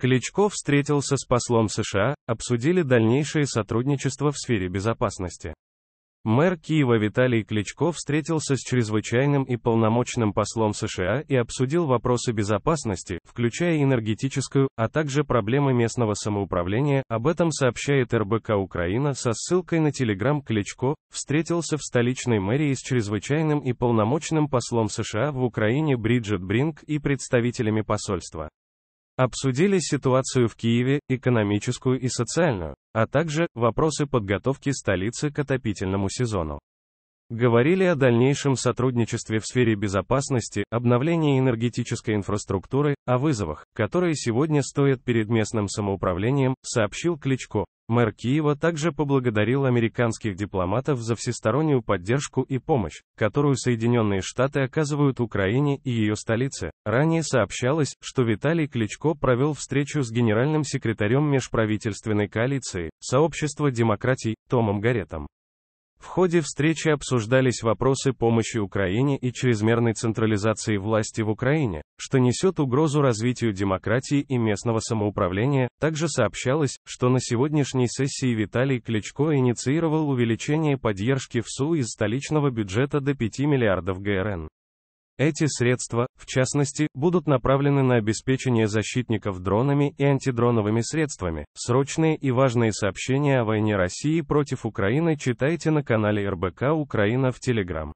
Кличко встретился с послом США, обсудили дальнейшее сотрудничество в сфере безопасности. Мэр Киева Виталий Кличко встретился с чрезвычайным и полномочным послом США и обсудил вопросы безопасности, включая энергетическую, а также проблемы местного самоуправления, об этом сообщает РБК Украина со ссылкой на телеграм Кличко, встретился в столичной мэрии с чрезвычайным и полномочным послом США в Украине Бриджит Бринг и представителями посольства. Обсудили ситуацию в Киеве, экономическую и социальную, а также вопросы подготовки столицы к отопительному сезону. Говорили о дальнейшем сотрудничестве в сфере безопасности, обновлении энергетической инфраструктуры, о вызовах, которые сегодня стоят перед местным самоуправлением, сообщил Кличко. Мэр Киева также поблагодарил американских дипломатов за всестороннюю поддержку и помощь, которую Соединенные Штаты оказывают Украине и ее столице. Ранее сообщалось, что Виталий Кличко провел встречу с генеральным секретарем межправительственной коалиции, сообщества демократий, Томом Гаретом. В ходе встречи обсуждались вопросы помощи Украине и чрезмерной централизации власти в Украине, что несет угрозу развитию демократии и местного самоуправления. Также сообщалось, что на сегодняшней сессии Виталий Кличко инициировал увеличение поддержки в Су из столичного бюджета до 5 миллиардов ГРН. Эти средства, в частности, будут направлены на обеспечение защитников дронами и антидроновыми средствами. Срочные и важные сообщения о войне России против Украины читайте на канале РБК Украина в Телеграм.